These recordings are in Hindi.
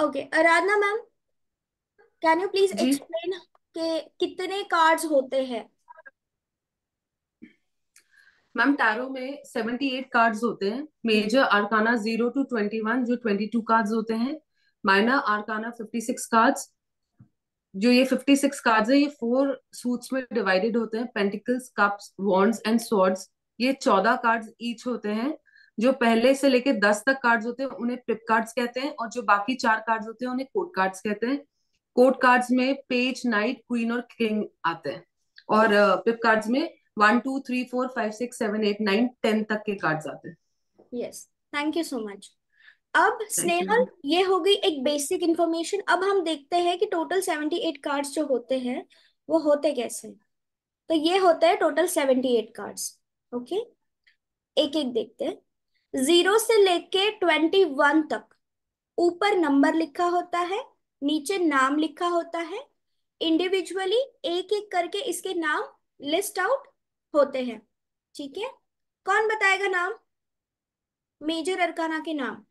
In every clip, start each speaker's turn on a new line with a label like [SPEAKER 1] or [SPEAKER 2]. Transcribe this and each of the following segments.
[SPEAKER 1] Okay Aradhana ma'am can you please जी एक्सप्लेन के कितने कार्ड्स होते
[SPEAKER 2] हैं मैम टैरो में 78 कार्ड्स होते हैं मेजर आर्काना 0 टू 21 जो 22 कार्ड्स होते हैं माइनर आर्काना 56 कार्ड्स जो ये 56 कार्ड्स है ये फोर सूट्स में डिवाइडेड होते हैं pentacles cups wands and swords ये 14 कार्ड्स ईच होते हैं जो पहले से लेके दस तक कार्ड्स होते हैं उन्हें प्रिप कार्ड्स कहते हैं और जो बाकी चार कार्ड्स होते हैं उन्हें कोर्ट कार्ड्स कहते हैं कोर्ट कार्ड्स में पेज नाइट क्वीन और किंग आते हैं और प्रिप कार्ड्स में one two three four five six seven eight nine ten तक के कार्ड्स आते हैं
[SPEAKER 1] yes thank you so much अब स्नेहल ये हो गई एक बेसिक इन्फॉर्मेशन अब हम देखते हैं कि टोटल सेवेंटी एट कार्ड्स जो होते हैं वो होते कैसे तो ये होता है total seventy eight cards okay एक एक देखते हैं जीरो से लेके ट्वेंटी वन तक ऊपर नंबर लिखा होता है नीचे नाम लिखा होता है इंडिविजुअली एक एक करके इसके नाम लिस्ट आउट होते हैं ठीक है कौन बताएगा नाम मेजर अरकाना के नाम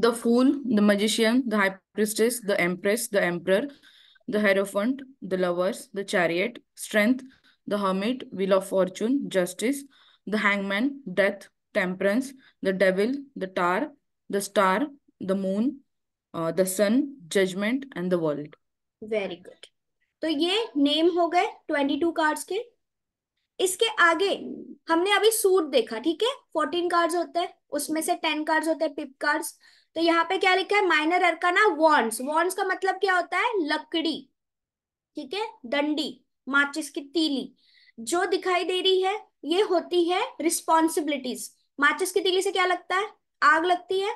[SPEAKER 2] द फूल द मजिशियन दिस्टेस the empress the emperor the hierophant the lovers the chariot strength the hermit, wheel of fortune, justice, the hangman, death, temperance, the devil, the tar, the star, the moon, uh, the sun, judgment and the world.
[SPEAKER 1] Very good. तो ये नेम हो गए ट्वेंटी टू कार्ड्स के इसके आगे हमने अभी सूट देखा ठीक है फोर्टीन कार्ड्स होते हैं उसमें से टेन कार्ड्स होते हैं पिप कार्ड्स तो यहाँ पे क्या लिखा है माइनर अरकाना वॉन्स वॉन्स का मतलब क्या होता है लकड़ी ठीक है डंडी माचिस की तीली जो दिखाई दे रही है ये होती है रिस्पॉन्सिबिलिटीज माचिस की तीली से क्या लगता है आग लगती है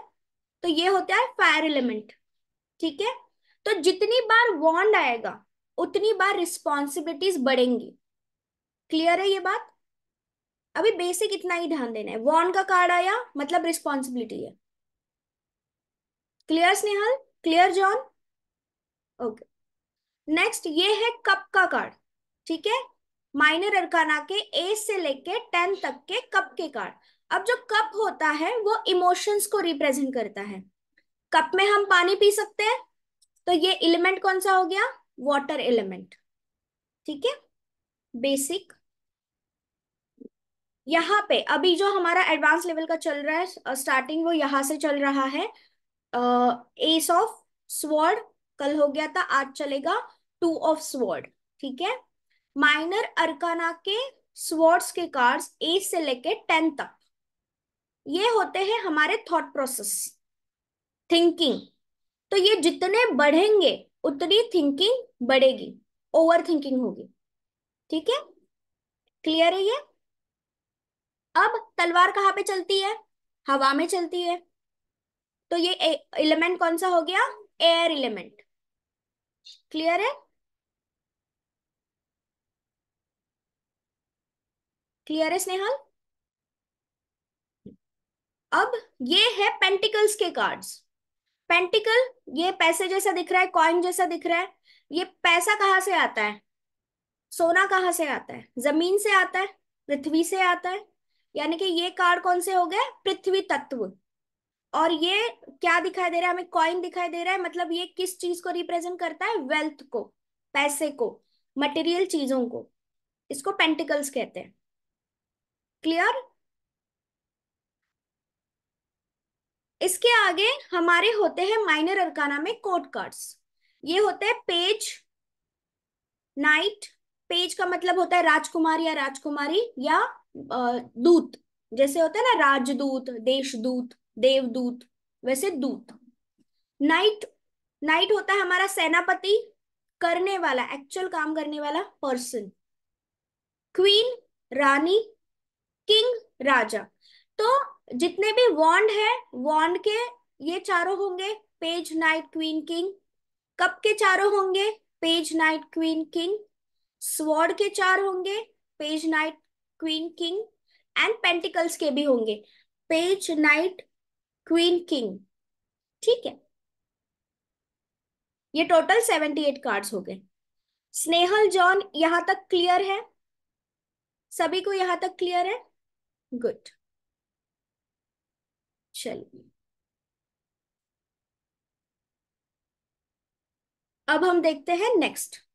[SPEAKER 1] तो ये होता है फायर एलिमेंट ठीक है तो जितनी बार वॉन्ड आएगा उतनी बार रिस्पॉन्सिबिलिटीज बढ़ेंगी क्लियर है ये बात अभी बेसिक इतना ही ध्यान देना है वॉन्ड का कार्ड आया मतलब रिस्पॉन्सिबिलिटी है clear Snehal clear John okay next ये है कप का कार्ड ठीक है माइनर अरकाना के ए से लेके टेन तक के कप के कार्ड अब जो कप होता है वो इमोशंस को रिप्रेजेंट करता है कप में हम पानी पी सकते हैं तो ये एलिमेंट कौन सा हो गया वाटर एलिमेंट ठीक है बेसिक यहाँ पे अभी जो हमारा एडवांस लेवल का चल रहा है स्टार्टिंग वो यहां से चल रहा है एस ऑफ स्वर्ड कल हो गया था आज चलेगा टू ऑफ स्वॉर्ड ठीक है माइनर अर्काना के स्वॉर्ड्स के कार्ड्स एट से लेके टेन तक ये होते हैं हमारे थॉट प्रोसेस थिंकिंग तो ये जितने बढ़ेंगे उतनी थिंकिंग बढ़ेगी ओवर थिंकिंग होगी ठीक है क्लियर है ये अब तलवार कहाँ पे चलती है हवा में चलती है तो ये एलिमेंट कौन सा हो गया एयर एलिमेंट क्लियर है क्लियर है स्नेहल अब ये है पेंटिकल्स के कार्ड्स पेंटिकल ये पैसे जैसा दिख रहा है कॉइन जैसा दिख रहा है ये पैसा कहाँ से आता है सोना कहाँ से आता है जमीन से आता है पृथ्वी से आता है यानी कि ये कार्ड कौन से हो गए पृथ्वी तत्व और ये क्या दिखाई दे रहा है हमें कॉइन दिखाई दे रहा है मतलब ये किस चीज को रिप्रेजेंट करता है वेल्थ को पैसे को मटेरियल चीजों को इसको पेंटिकल्स कहते हैं क्लियर इसके आगे हमारे होते हैं माइनर अरकाना में कोर्ट कार्ड्स ये होते हैं पेज नाइट पेज का मतलब होता है राजकुमार या राजकुमारी या दूत जैसे होता है ना राजदूत देशदूत देवदूत वैसे दूत नाइट नाइट होता है हमारा सेनापति करने वाला एक्चुअल काम करने वाला पर्सन क्वीन रानी किंग राजा तो जितने भी वॉन्ड है वॉन्ड के ये चारों होंगे page knight queen king cup के चारों होंगे page knight queen king sword के चार होंगे page knight queen king and pentacles के भी होंगे पेज नाइट क्वीन किंग ठीक है ये टोटल सेवेंटी एट कार्ड्स हो गए स्नेहल जॉन यहां तक क्लियर है सभी को यहां तक क्लियर है गुड चलिए अब हम देखते हैं नेक्स्ट